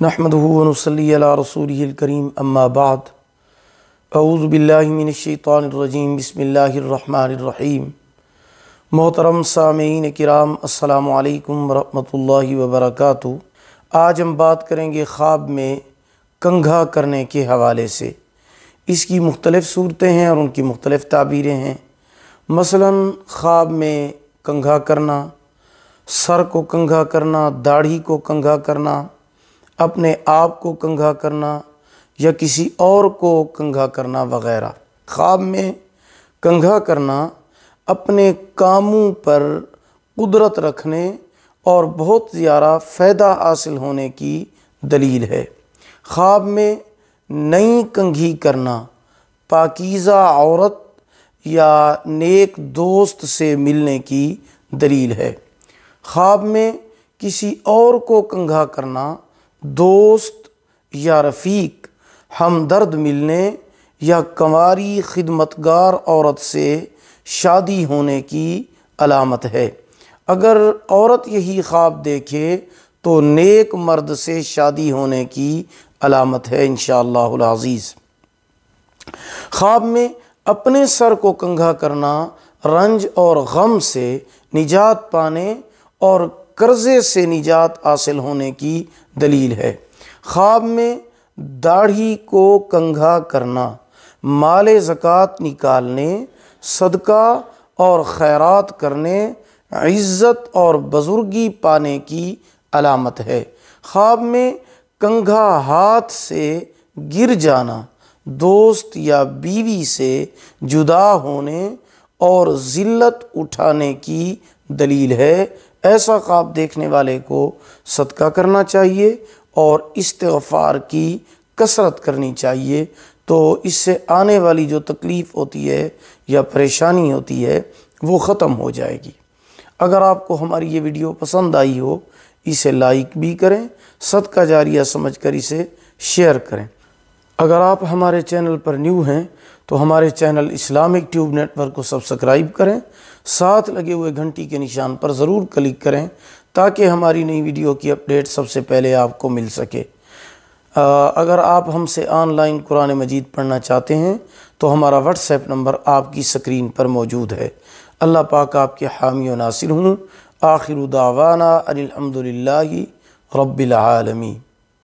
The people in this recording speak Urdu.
رسوله و صلی اللہ رسول الکریم من الشیطان الرجیم بسم اللہ الرحمن الرحیم محترم سامعین کرام السلام علیکم ورحمۃ اللہ وبرکاتہ آج ہم بات کریں گے خواب میں کنگھا کرنے کے حوالے سے اس کی مختلف صورتیں ہیں اور ان کی مختلف تعبیریں ہیں مثلا خواب میں کنگھا کرنا سر کو کنگھا کرنا داڑھی کو کنگھا کرنا اپنے آپ کو کنگھا کرنا یا کسی اور کو کنگھا کرنا وغیرہ خواب میں کنگھا کرنا اپنے کاموں پر قدرت رکھنے اور بہت زیادہ فائدہ حاصل ہونے کی دلیل ہے خواب میں نئی کنگھی کرنا پاکیزہ عورت یا نیک دوست سے ملنے کی دلیل ہے خواب میں کسی اور کو کنگھا کرنا دوست یا رفیق ہمدرد ملنے یا کماری خدمتگار عورت سے شادی ہونے کی علامت ہے اگر عورت یہی خواب دیکھے تو نیک مرد سے شادی ہونے کی علامت ہے انشاءاللہ العزیز خواب میں اپنے سر کو کنگھا کرنا رنج اور غم سے نجات پانے اور قرضے سے نجات حاصل ہونے کی دلیل ہے خواب میں داڑھی کو کنگھا کرنا مال زکوٰۃ نکالنے صدقہ اور خیرات کرنے عزت اور بزرگی پانے کی علامت ہے خواب میں کنگھا ہاتھ سے گر جانا دوست یا بیوی سے جدا ہونے اور ذلت اٹھانے کی دلیل ہے ایسا خواب دیکھنے والے کو صدقہ کرنا چاہیے اور استغفار کی کثرت کرنی چاہیے تو اس سے آنے والی جو تکلیف ہوتی ہے یا پریشانی ہوتی ہے وہ ختم ہو جائے گی اگر آپ کو ہماری یہ ویڈیو پسند آئی ہو اسے لائک بھی کریں صدقہ جاریہ سمجھ کر اسے شیئر کریں اگر آپ ہمارے چینل پر نیو ہیں تو ہمارے چینل اسلامک ٹیوب نیٹورک کو سبسکرائب کریں ساتھ لگے ہوئے گھنٹی کے نشان پر ضرور کلک کریں تاکہ ہماری نئی ویڈیو کی اپڈیٹ سب سے پہلے آپ کو مل سکے اگر آپ ہم سے آن لائن قرآن مجید پڑھنا چاہتے ہیں تو ہمارا واٹس ایپ نمبر آپ کی سکرین پر موجود ہے اللہ پاک آپ کے حامی و ناصر ہوں آخر دعوانا الحمد رب العالمین